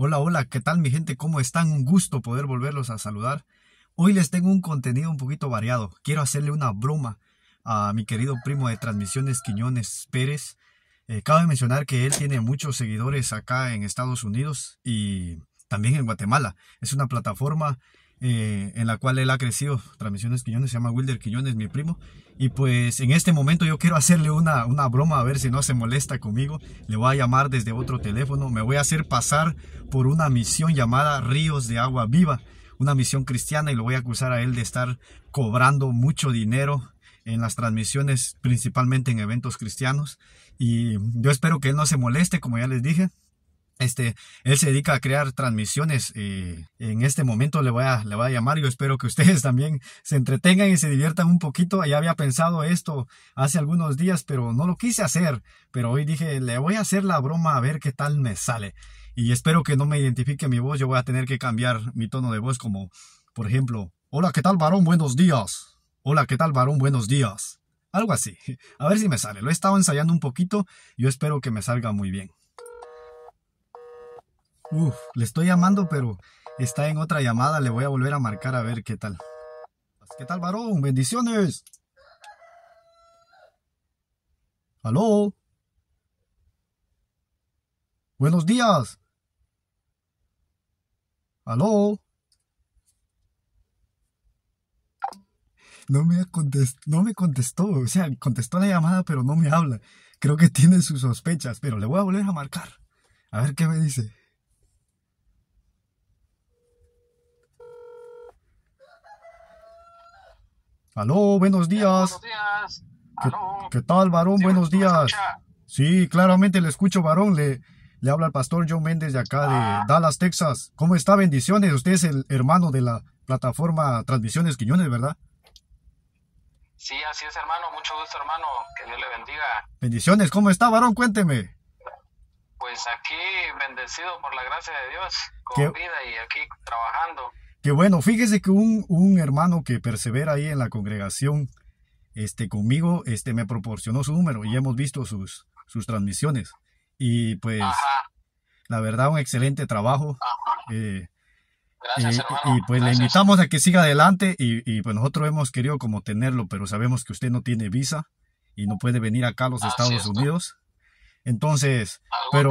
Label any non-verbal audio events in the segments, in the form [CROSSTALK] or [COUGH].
Hola, hola, ¿qué tal mi gente? ¿Cómo están? Un gusto poder volverlos a saludar. Hoy les tengo un contenido un poquito variado. Quiero hacerle una broma a mi querido primo de transmisiones Quiñones Pérez. Eh, cabe mencionar que él tiene muchos seguidores acá en Estados Unidos y también en Guatemala. Es una plataforma eh, en la cual él ha crecido, Transmisiones Quillones, se llama Wilder Quiñones, mi primo. Y pues en este momento yo quiero hacerle una, una broma, a ver si no se molesta conmigo. Le voy a llamar desde otro teléfono, me voy a hacer pasar por una misión llamada Ríos de Agua Viva, una misión cristiana y lo voy a acusar a él de estar cobrando mucho dinero en las transmisiones, principalmente en eventos cristianos. Y yo espero que él no se moleste, como ya les dije. Este, él se dedica a crear transmisiones. y eh, en este momento le voy, a, le voy a llamar. Yo espero que [LAUGHS] ustedes también se entretengan y se diviertan un poquito. Ya había pensado esto hace algunos días, pero no lo quise hacer. Pero hoy dije, le voy a hacer la broma a ver qué tal me sale. Y espero que no me identifique mi voz. Yo voy a tener que cambiar mi tono de voz como, por ejemplo, hola, ¿qué tal varón? Buenos días. Hola, ¿qué tal varón? Buenos días. Algo así. [LAUGHS] A ver si me sale. Lo he estado ensayando un poquito. Yo espero que me salga muy bien. Uf, le estoy llamando, pero está en otra llamada. Le voy a volver a marcar a ver qué tal. ¿Qué tal, varón? Bendiciones. Aló. Buenos días. Aló. No me, no me contestó, o sea, contestó la llamada, pero no me habla. Creo que tiene sus sospechas, pero le voy a volver a marcar. A ver qué me dice. Aló, buenos días. ¿Qué, tal, varón? buenos días. Sí, claramente le escucho, varón. Le, le habla el pastor John Méndez de acá, de ah. Dallas, Texas. ¿Cómo está? Bendiciones. Usted es el hermano de la plataforma Transmisiones Quiñones, ¿verdad? Sí, así es, hermano. Mucho gusto, hermano. Que Dios le bendiga. Bendiciones. ¿Cómo está, varón? Cuénteme. Pues aquí, bendecido por la gracia de Dios, con vida y aquí trabajando bueno, fíjese que un, hermano que persevera ahí en la congregación, este, conmigo, este, me proporcionó su número y hemos visto sus, sus transmisiones. Y pues, la verdad, un excelente trabajo. Eh, eh, y pues le invitamos a que siga adelante y, pues nosotros hemos querido como tenerlo, pero sabemos que usted no tiene visa y no puede venir acá a los Estados Unidos. Entonces, pero...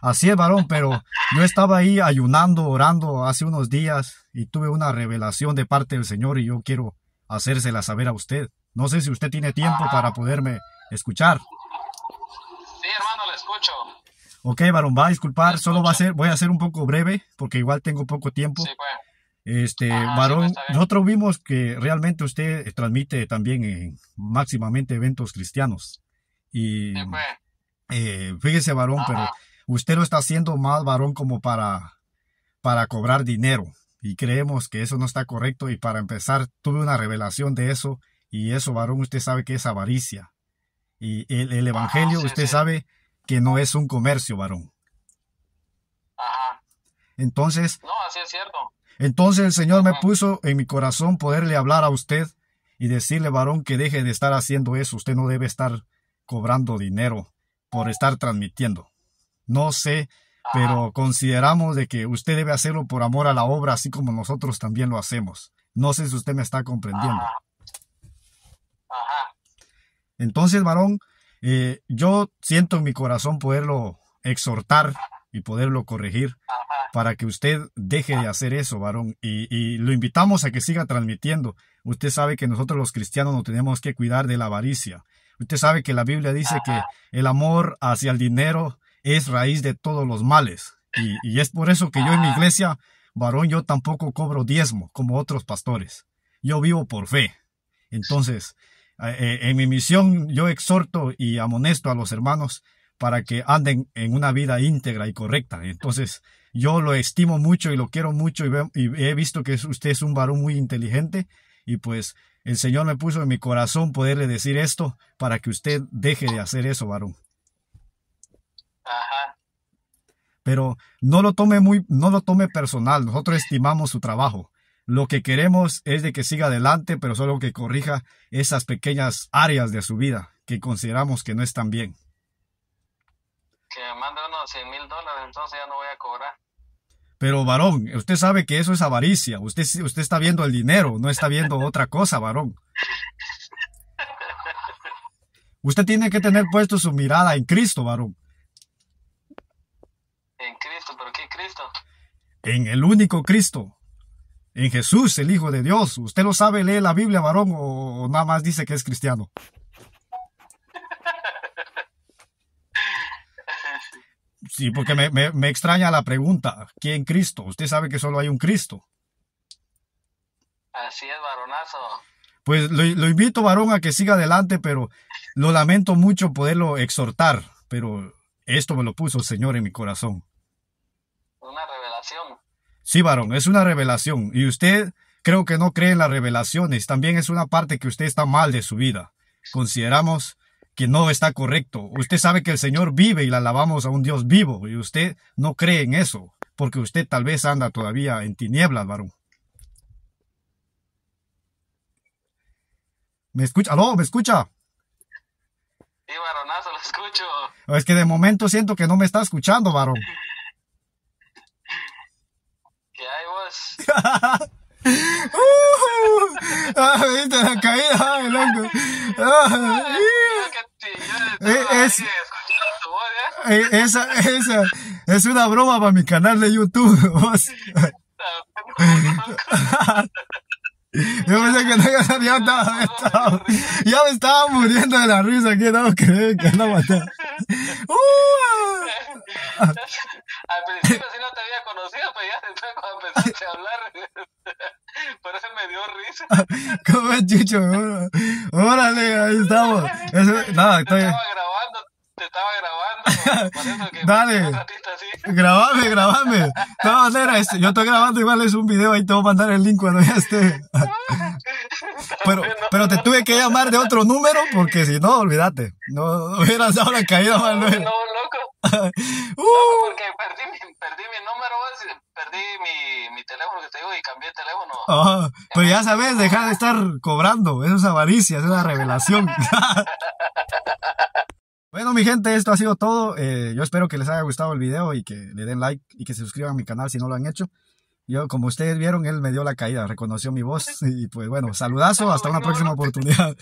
Así es, varón, pero yo estaba ahí ayunando, orando hace unos días y tuve una revelación de parte del Señor y yo quiero hacérsela saber a usted. No sé si usted tiene tiempo para poderme escuchar. Sí, hermano, le escucho. Ok, varón, va a disculpar, solo va a ser, voy a ser un poco breve porque igual tengo poco tiempo. Sí, este, ah, pues. Este, varón, nosotros vimos que realmente usted transmite también en máximamente eventos cristianos. Y sí, pues. Eh, fíjese, varón, pero usted lo está haciendo mal, varón como para, para cobrar dinero. Y creemos que eso no está correcto. Y para empezar, tuve una revelación de eso. Y eso, varón, usted sabe que es avaricia. Y el, Evangelio, usted sabe que no es un comercio, varón. Ajá. Entonces... No, así es cierto. Entonces el Señor me puso en mi corazón poderle hablar a usted y decirle, varón, que deje de estar haciendo eso. Usted no debe estar cobrando dinero por estar transmitiendo. No sé, pero consideramos de que usted debe hacerlo por amor a la obra, así como nosotros también lo hacemos. No sé si usted me está comprendiendo. Ah. Entonces, varón, eh, yo siento en mi corazón poderlo exhortar y poderlo corregir para que usted deje de ah. hacer eso, varón. Y, y, lo invitamos a que siga transmitiendo. Usted sabe que nosotros los cristianos nos tenemos que cuidar de la avaricia. Usted sabe que la Biblia dice que el amor hacia el dinero es raíz de todos los males. Y, es por eso que yo en mi iglesia, varón, yo tampoco cobro diezmo como otros pastores. Yo vivo por fe. Entonces, eh, eh, en mi misión yo exhorto y amonesto a los hermanos para que anden en una vida íntegra y correcta. Entonces, yo lo estimo mucho y lo quiero mucho y he visto que usted es un varón muy inteligente y pues el Señor me puso en mi corazón poderle decir esto para que usted deje de hacer eso, varón. pero no lo tome muy, no lo tome personal. Nosotros estimamos su trabajo. Lo que queremos es de que siga adelante, pero solo que corrija esas pequeñas áreas de su vida que consideramos que no están bien. Que me mande unos 100 mil dólares, entonces ya no voy a cobrar. Pero varón, usted sabe que eso es avaricia. Usted, usted está viendo el dinero, no está viendo otra cosa, varón. [LAUGHS] Usted tiene que tener puesto su mirada en Cristo, varón. En el único Cristo. En Jesús, el Hijo de Dios. ¿Usted lo sabe, lee la Biblia, varón, o nada más dice que es cristiano? Sí, porque me, extraña la pregunta. ¿Quién Cristo? Usted sabe que solo hay un Cristo. Así es, varonazo. Pues lo, invito, varón, a que siga adelante, pero lo lamento mucho poderlo exhortar, pero esto me lo puso el Señor en mi corazón. Sí, varón, es una revelación. Y usted creo que no cree en las revelaciones. También es una parte que usted está mal de su vida. Consideramos que no está correcto. Usted sabe que el Señor vive y la alabamos a un Dios vivo. Y usted no cree en eso, porque usted tal vez anda todavía en tinieblas, varón. ¿Me escucha? ¿Aló? ¿Me escucha? Sí, varonazo, lo escucho. Es que de momento siento que no me está escuchando, varón. [LAUGHS] Dios. uh, [LAUGHS] ah, viste la caída, ay, loco. Ah, ah, ah es, eh, es, ¿eh? Eh, esa, esa es una broma para mi canal de YouTube. [LAUGHS] [LAUGHS] [LAUGHS] Yo pensé que no, iba a estar, ya me estaba muriendo de la risa, que no creo que no matar. [LAUGHS] Uh. Al principio sí no te había conocido, pero ya después cuando empezaste a hablar, [LAUGHS] por eso me dio risa. ¿Cómo es, Chucho? Órale, ahí estamos. Eso, nada, estoy... Te estaba grabando, te estaba grabando. Por eso que Dale. Un ratito así grabame, grabame. De todas maneras, yo estoy grabando igual es un video, ahí te voy a mandar el link cuando ya esté. Pero, pero te tuve que llamar de otro número porque si no, olvídate. No hubieras ahora caído, Manuel. No, loco. [LAUGHS] Uh. porque perdí mi, perdí mi número, pues, perdí mi, mi, teléfono que te digo y cambié el teléfono. pero ya sabes, deja de estar cobrando. Eso es avaricia, es una revelación. [LAUGHS] mi gente, esto ha sido todo. Eh, yo espero que les haya gustado el video y que le den like y que se suscriban a mi canal si no lo han hecho. Yo, como ustedes vieron, él me dio la caída, reconoció mi voz [LAUGHS] y pues bueno, saludazo, hasta una próxima oportunidad.